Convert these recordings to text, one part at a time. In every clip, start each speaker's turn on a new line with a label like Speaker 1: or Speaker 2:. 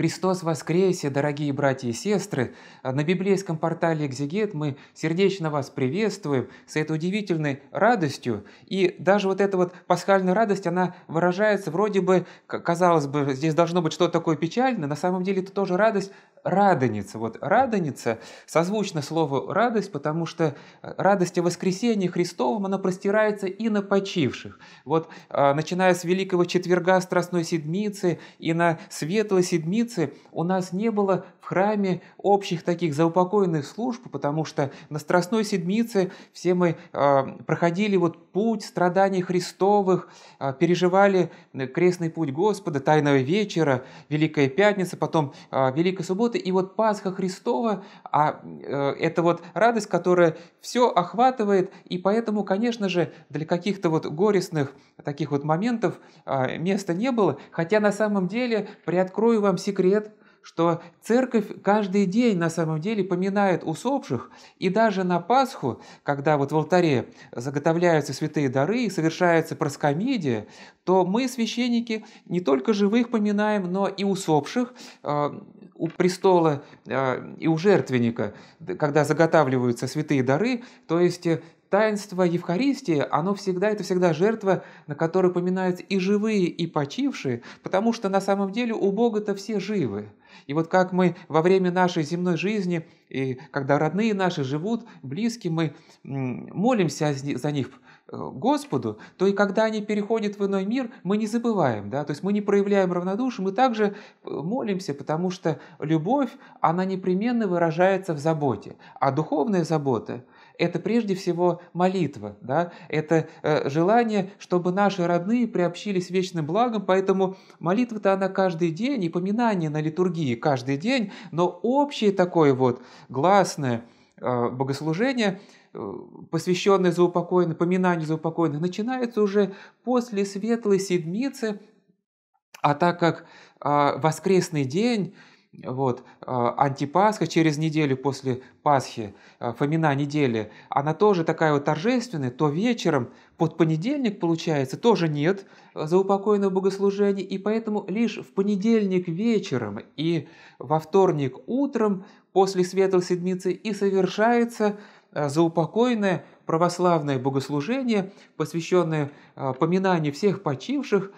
Speaker 1: Христос воскресе, дорогие братья и сестры! На библейском портале «Экзегет» мы сердечно вас приветствуем с этой удивительной радостью. И даже вот эта вот пасхальная радость, она выражается вроде бы, казалось бы, здесь должно быть что-то такое печальное, на самом деле это тоже радость радоница. Вот радоница созвучно слову радость, потому что э, радость о воскресении Христовом, она простирается и на почивших. Вот э, начиная с Великого Четверга Страстной Седмицы и на Светлой Седмицы у нас не было в храме общих таких заупокоенных служб, потому что на Страстной Седмице все мы э, проходили вот путь страданий Христовых, переживали крестный путь Господа, Тайного Вечера, Великая Пятница, потом Великая Суббота, субботы и вот Пасха Христова, а э, это вот радость, которая все охватывает, и поэтому, конечно же, для каких-то вот горестных таких вот моментов э, места не было, хотя на самом деле, приоткрою вам секрет, что церковь каждый день на самом деле поминает усопших, и даже на Пасху, когда вот в алтаре заготовляются святые дары и совершается проскомедия, то мы, священники, не только живых поминаем, но и усопших э, у престола э, и у жертвенника, когда заготавливаются святые дары, то есть э, Таинство Евхаристии, оно всегда, это всегда жертва, на которой поминают и живые, и почившие, потому что на самом деле у Бога-то все живы. И вот как мы во время нашей земной жизни, и когда родные наши живут, близкие, мы молимся за них, э, Господу, то и когда они переходят в иной мир, мы не забываем, да, то есть мы не проявляем равнодушие, мы также э, молимся, потому что любовь, она непременно выражается в заботе, а духовная забота – это прежде всего молитва, да? это э, желание, чтобы наши родные приобщились вечным благом, поэтому молитва-то она каждый день, и поминание на литургии каждый день, но общее такое вот гласное э, богослужение, за э, посвященное заупокойным, за заупокойных, начинается уже после Светлой Седмицы, а так как э, воскресный день – вот. Э, Антипасха через неделю после Пасхи, э, Фомина недели, она тоже такая вот торжественная, то вечером под понедельник, получается, тоже нет э, заупокойного богослужения, и поэтому лишь в понедельник вечером и во вторник утром после Светлой Седмицы и совершается заупокойное православное богослужение, посвященное поминанию всех почивших,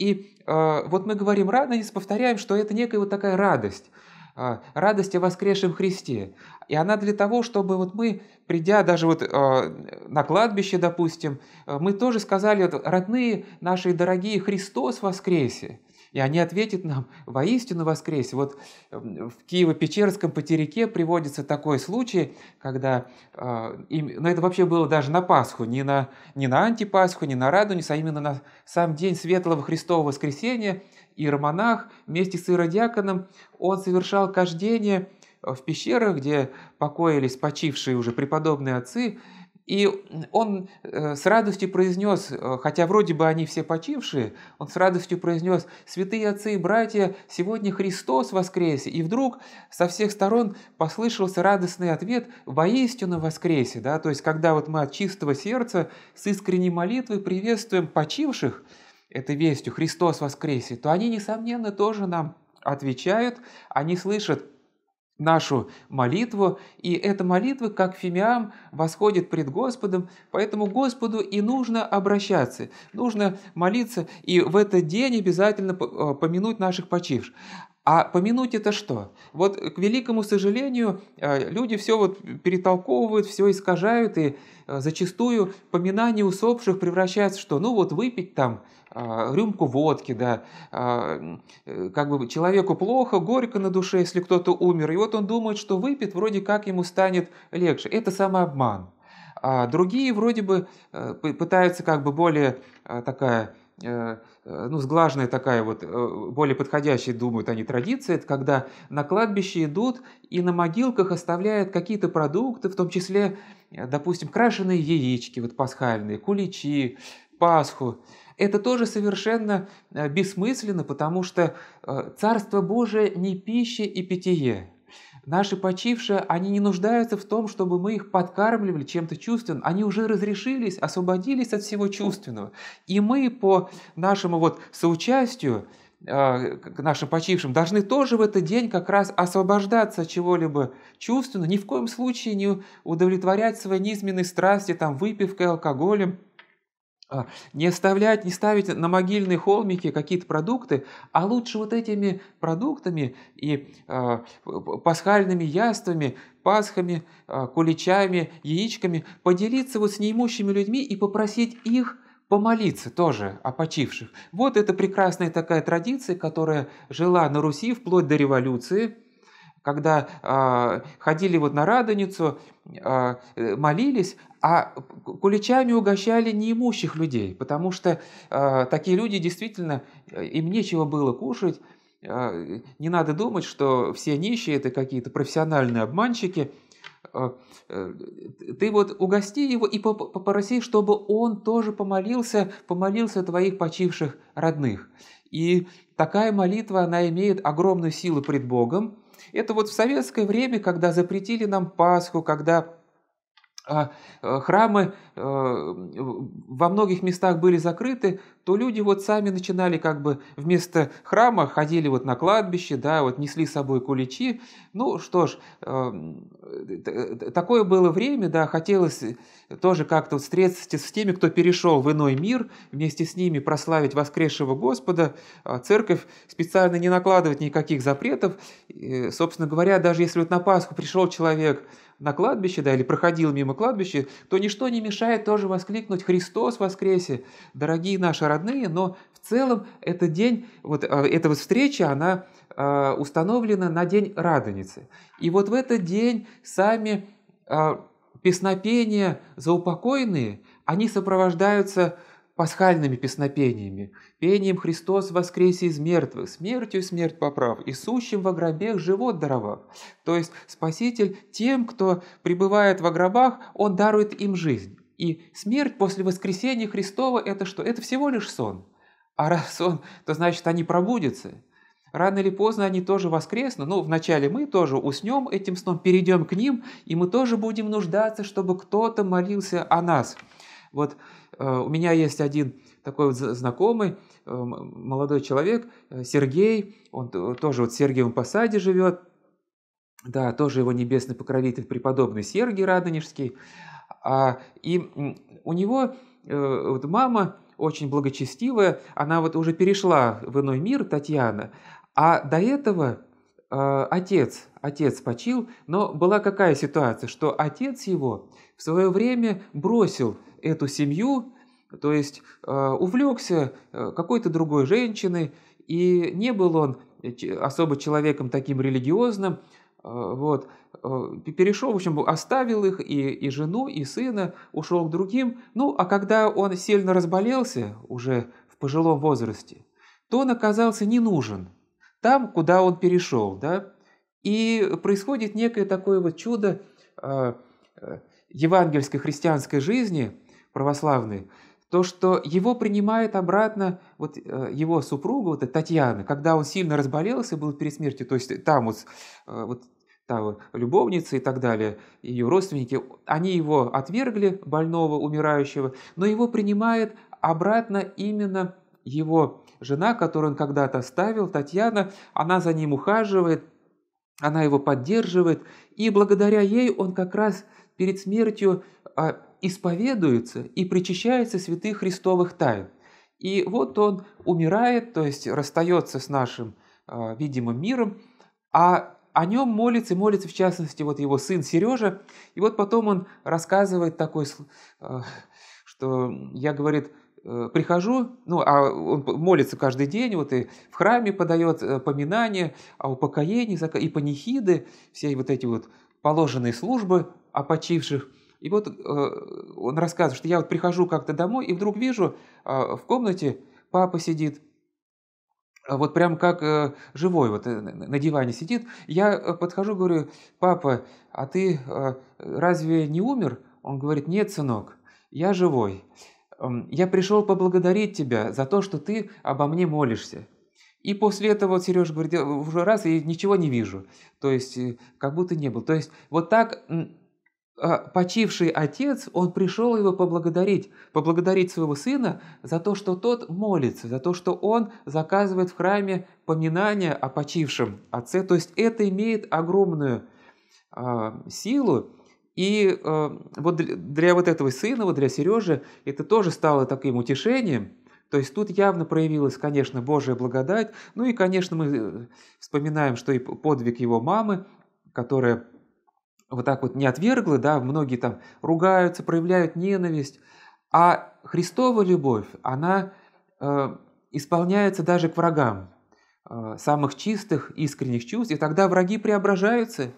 Speaker 1: и э, вот мы говорим радость, повторяем, что это некая вот такая радость, э, радость о воскресшем Христе. И она для того, чтобы вот мы, придя даже вот э, на кладбище, допустим, э, мы тоже сказали, вот, родные наши дорогие, Христос воскресе. И они ответят нам, воистину воскресе. Вот эм, в Киево-Печерском потерике приводится такой случай, когда, э, им, ну это вообще было даже на Пасху, не на, не на антипасху, не на Радунис, а именно на сам день Светлого Христового Воскресения, иеромонах вместе с иродиаконом, он совершал кождение в пещерах, где покоились почившие уже преподобные отцы, и он э, с радостью произнес, э, хотя вроде бы они все почившие, он с радостью произнес, «Святые отцы и братья, сегодня Христос воскресе!» И вдруг со всех сторон послышался радостный ответ «Воистину воскресе!» да? То есть, когда вот мы от чистого сердца с искренней молитвой приветствуем почивших этой вестью «Христос воскресе!», то они, несомненно, тоже нам отвечают, они слышат нашу молитву, и эта молитва, как фимиам, восходит пред Господом, поэтому Господу и нужно обращаться, нужно молиться, и в этот день обязательно э, помянуть наших почивших. А помянуть это что? Вот, к великому сожалению, э, люди все вот перетолковывают, все искажают, и э, зачастую поминание усопших превращается в что? Ну вот выпить там, а, рюмку водки, да, а, э, как бы человеку плохо, горько на душе, если кто-то умер, и вот он думает, что выпит, вроде как ему станет легче. Это самообман. А другие вроде бы э, пытаются как бы более э, такая ну, сглаженная такая вот, более подходящая, думают они, традиция, это когда на кладбище идут и на могилках оставляют какие-то продукты, в том числе, допустим, крашеные яички, вот пасхальные, куличи, пасху это тоже совершенно э, бессмысленно, потому что э, Царство Божие не пища и питье. Наши почившие, они не нуждаются в том, чтобы мы их подкармливали чем-то чувственным. Они уже разрешились, освободились от всего чувственного. И мы по нашему вот соучастию э, к нашим почившим, должны тоже в этот день как раз освобождаться от чего-либо чувственного, ни в коем случае не удовлетворять свои низменные страсти там, выпивкой, алкоголем, а, не оставлять, не ставить на могильные холмики какие-то продукты, а лучше вот этими продуктами и э, пасхальными яствами, пасхами, э, куличами, яичками поделиться вот с неимущими людьми и попросить их помолиться тоже о почивших. Вот это прекрасная такая традиция, которая жила на Руси вплоть до революции – когда э, ходили вот на Радоницу, а, э, молились, а куличами угощали неимущих людей, потому что э, такие люди действительно, э, им нечего было кушать, э, не надо думать, что все нищие – это какие-то профессиональные обманщики, э, ты вот угости его и попроси, чтобы он тоже помолился, помолился твоих почивших родных. И такая молитва, она имеет огромную силу пред Богом, это вот в советское время, когда запретили нам Пасху, когда а, э, храмы э, во многих местах были закрыты, то люди вот сами начинали как бы вместо храма ходили вот на кладбище, да, вот несли с собой куличи. Ну что ж, э, такое было время, да, хотелось тоже как-то встретиться с теми, кто перешел в иной мир, вместе с ними прославить воскресшего Господа. А церковь специально не накладывает никаких запретов. И, собственно говоря, даже если вот на Пасху пришел человек, на кладбище, да, или проходил мимо кладбища, то ничто не мешает тоже воскликнуть «Христос воскресе!» Дорогие наши родные, но в целом этот день, вот а, эта вот встреча, она а, установлена на День Радоницы. И вот в этот день сами э, песнопения заупокойные, они сопровождаются пасхальными песнопениями, пением «Христос воскресе из мертвых, смертью смерть поправ, и сущим во гробех живот даровав». То есть Спаситель тем, кто пребывает во гробах, он дарует им жизнь. И смерть после воскресения Христова – это что? Это всего лишь сон. А раз сон, то значит они пробудятся. Рано или поздно они тоже воскреснут. Ну, вначале мы тоже уснем этим сном, перейдем к ним, и мы тоже будем нуждаться, чтобы кто-то молился о нас. Вот Э, у меня есть один такой вот знакомый, э, молодой человек, э, Сергей, он тоже вот в Сергиевом посаде живет, да, тоже его небесный покровитель, преподобный Сергий Радонежский. А, и у него вот мама очень благочестивая, она вот уже перешла в иной мир, Татьяна, а до этого отец, отец почил, но была какая ситуация, что отец его в свое время бросил эту семью, то есть э, увлекся э, какой-то другой женщиной, и не был он э, особо человеком таким религиозным, вот, перешел, в общем, оставил их, и, и жену, и сына, ушел к другим. Ну, а когда он сильно разболелся, уже в пожилом возрасте, то он оказался не нужен там, куда он перешел, да. И происходит некое такое вот чудо э, э, евангельской христианской жизни – православные, то, что его принимает обратно вот э, его супруга, вот Татьяна, когда он сильно разболелся, был перед смертью, то есть там вот, э, вот там любовницы и так далее, ее родственники, они его отвергли, больного, умирающего, но его принимает обратно именно его жена, которую он когда-то оставил, Татьяна, она за ним ухаживает, она его поддерживает, и благодаря ей он как раз перед смертью а, исповедуется и причащается святых Христовых тайн. И вот он умирает, то есть расстается с нашим э, видимым миром, а о нем молится, молится в частности вот его сын Сережа. И вот потом он рассказывает такой, э, что я, говорит, э, прихожу, ну, а он молится каждый день, вот и в храме подает э, поминания о упокоении, и панихиды, все вот эти вот положенные службы о почивших. И вот э, он рассказывает, что я вот прихожу как-то домой и вдруг вижу э, в комнате папа сидит, э, вот прям как живой, вот на диване сидит. Я подхожу, говорю, папа, а ты разве не умер? Он говорит, нет, сынок, я живой. Эм, я пришел поблагодарить тебя за то, что ты обо мне молишься. И после этого вот Сережа говорит, уже раз, и ничего не вижу. То есть, как будто не был. То есть, вот так а, почивший отец, он пришел его поблагодарить, поблагодарить своего сына за то, что тот молится, за то, что он заказывает в храме поминание о почившем отце. То есть это имеет огромную э, силу. И э, вот для, для вот этого сына, вот для Сережи, это тоже стало таким утешением. То есть тут явно проявилась, конечно, Божья благодать. Ну и, конечно, мы э, вспоминаем, что и подвиг его мамы, которая вот так вот не отвергла, да, многие там ругаются, проявляют ненависть, а Христова любовь, она э, исполняется даже к врагам, э, самых чистых, искренних чувств, и тогда враги преображаются,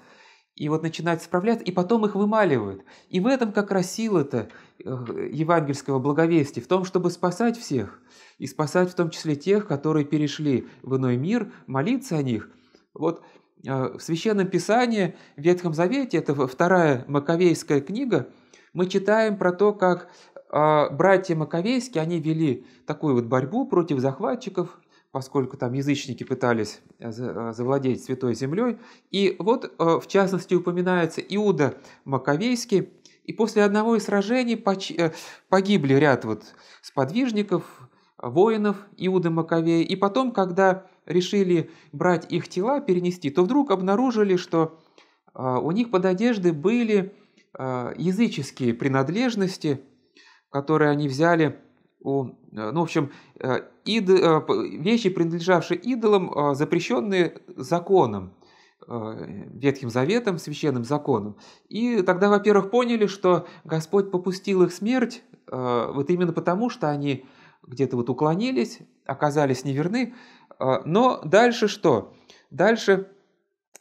Speaker 1: и вот начинают справляться, и потом их вымаливают. И в этом как раз сила-то э, евангельского благовестия, в том, чтобы спасать всех, и спасать в том числе тех, которые перешли в иной мир, молиться о них. Вот а, в Священном Писании, в Ветхом Завете, это вторая Маковейская книга, мы читаем про то, как а, братья Маковейские, они вели такую вот борьбу против захватчиков, поскольку там язычники пытались э, э, завладеть Святой Землей. И вот, э, в частности, упоминается Иуда Маковейский, и после одного из сражений погибли ряд вот сподвижников, воинов Иуды Маковея, и потом, когда решили брать их тела, перенести, то вдруг обнаружили, что а, у них под одеждой были а, языческие принадлежности, которые они взяли у, э, ну, в общем, э, ид, э, вещи, принадлежавшие идолам, запрещенные законом, Ветхим Заветом, священным законом. И тогда, во-первых, поняли, что Господь попустил их смерть, вот именно потому, что они где-то вот уклонились, оказались неверны. А, но дальше что? Дальше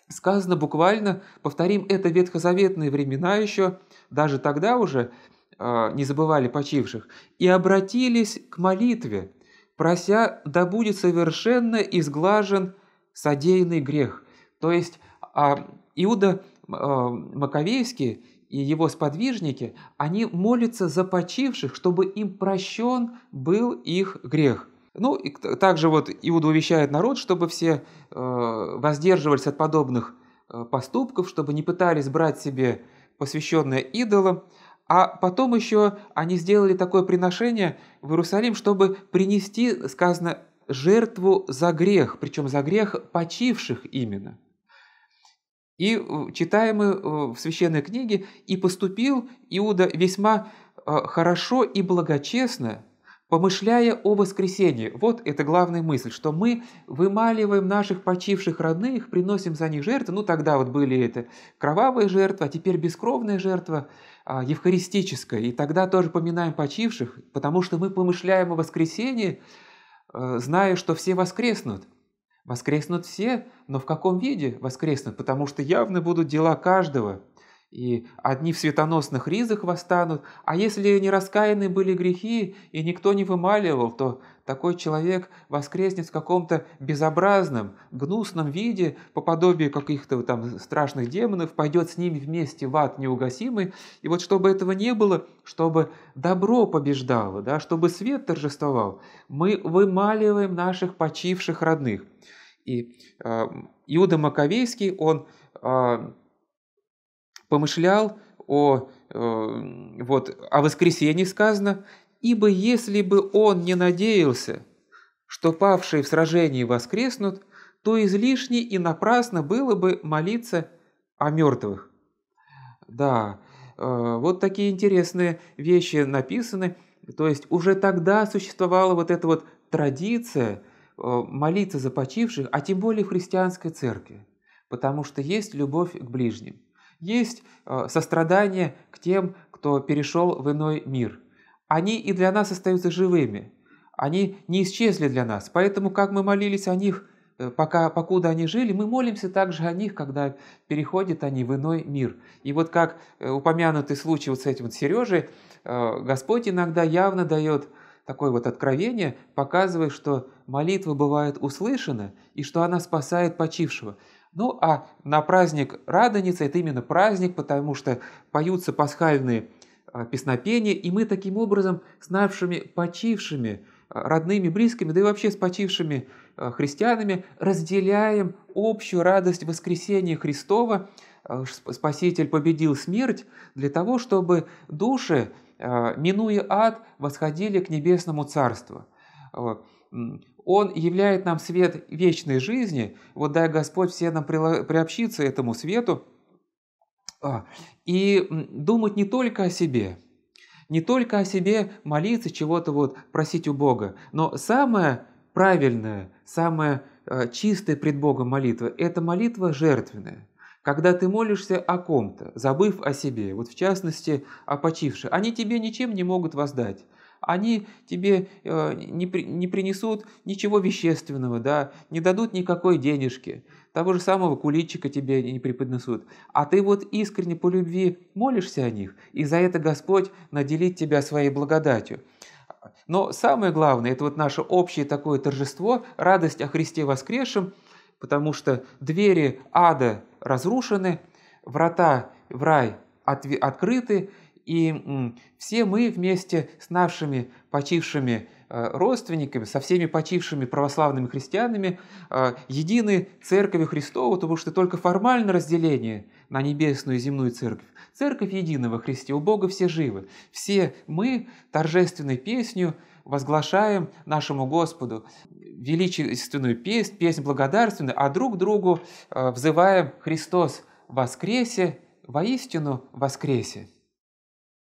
Speaker 1: сказано буквально, повторим, это ветхозаветные времена еще, даже тогда уже а, не забывали почивших, и обратились к молитве, прося, да будет совершенно изглажен содеянный грех. То есть а, Иуда Маковейский и его сподвижники, они молятся за почивших, чтобы им прощен был их грех. Ну, и также вот Иуда увещает народ, чтобы все э, воздерживались от подобных э, поступков, чтобы не пытались брать себе посвященное идолам. А потом еще они сделали такое приношение в Иерусалим, чтобы принести, сказано, жертву за грех, причем за грех почивших именно и э, читаемы э, в священной книге, и поступил Иуда весьма э, хорошо и благочестно, помышляя о воскресении. Вот это главная мысль, что мы вымаливаем наших почивших родных, приносим за них жертвы. Ну, тогда вот были это кровавые жертвы, а теперь бескровная жертва а, евхаристическая. И тогда тоже поминаем почивших, потому что мы помышляем о воскресении, зная, что все воскреснут. Воскреснут все, но в каком виде воскреснут? Потому что явны будут дела каждого и одни в светоносных ризах восстанут, а если не раскаяны были грехи и никто не вымаливал, то такой человек воскреснет в каком-то безобразном, гнусном виде, по подобию каких-то там страшных демонов, пойдет с ними вместе в ад неугасимый. И вот чтобы этого не было, чтобы добро побеждало, да, чтобы свет торжествовал, мы вымаливаем наших почивших родных. И э, Иуда Маковейский, он э, помышлял о, э, вот, о воскресении сказано, «Ибо если бы он не надеялся, что павшие в сражении воскреснут, то излишне и напрасно было бы молиться о мертвых». Да, э, вот такие интересные вещи написаны. То есть уже тогда существовала вот эта вот традиция э, молиться за почивших, а тем более в христианской церкви, потому что есть любовь к ближним есть э, сострадание к тем, кто перешел в иной мир. Они и для нас остаются живыми, они не исчезли для нас, поэтому как мы молились о них, э, пока, покуда они жили, мы молимся также о них, когда переходят они в иной мир. И вот как э, упомянутый случай вот с этим вот Сережей, Господь иногда явно дает такое вот откровение, показывая, что молитва бывает услышана и что она спасает почившего. Ну а на праздник Радоницы это именно праздник, потому что поются пасхальные а, песнопения, и мы таким образом с нашими почившими, а, родными, близкими, да и вообще с почившими а, христианами разделяем общую радость воскресения Христова. Спаситель победил смерть для того, чтобы души, минуя ад, восходили к небесному царству. Он являет нам свет вечной жизни. Вот дай Господь все нам приобщиться этому свету а, и думать не только о себе, не только о себе молиться, чего-то вот просить у Бога, но самое правильное, самое э, чистая пред Богом молитва – это молитва жертвенная. Когда ты молишься о ком-то, забыв о себе, вот в частности о почившей, они тебе ничем не могут воздать они тебе э, не, при, не принесут ничего вещественного, да, не дадут никакой денежки, того же самого куличика тебе не преподнесут. А ты вот искренне по любви молишься о них, и за это Господь наделит тебя своей благодатью. Но самое главное, это вот наше общее такое торжество, радость о Христе воскресшем, потому что двери ада разрушены, врата в рай открыты, и все мы вместе с нашими почившими э, родственниками, со всеми почившими православными христианами, э, едины Церковью Христову, потому что только формально разделение на небесную и земную церковь. Церковь единого Христе, у Бога все живы. Все мы торжественной песню возглашаем нашему Господу величественную песнь, песнь благодарственную, а друг другу э, взываем «Христос воскресе, воистину воскресе».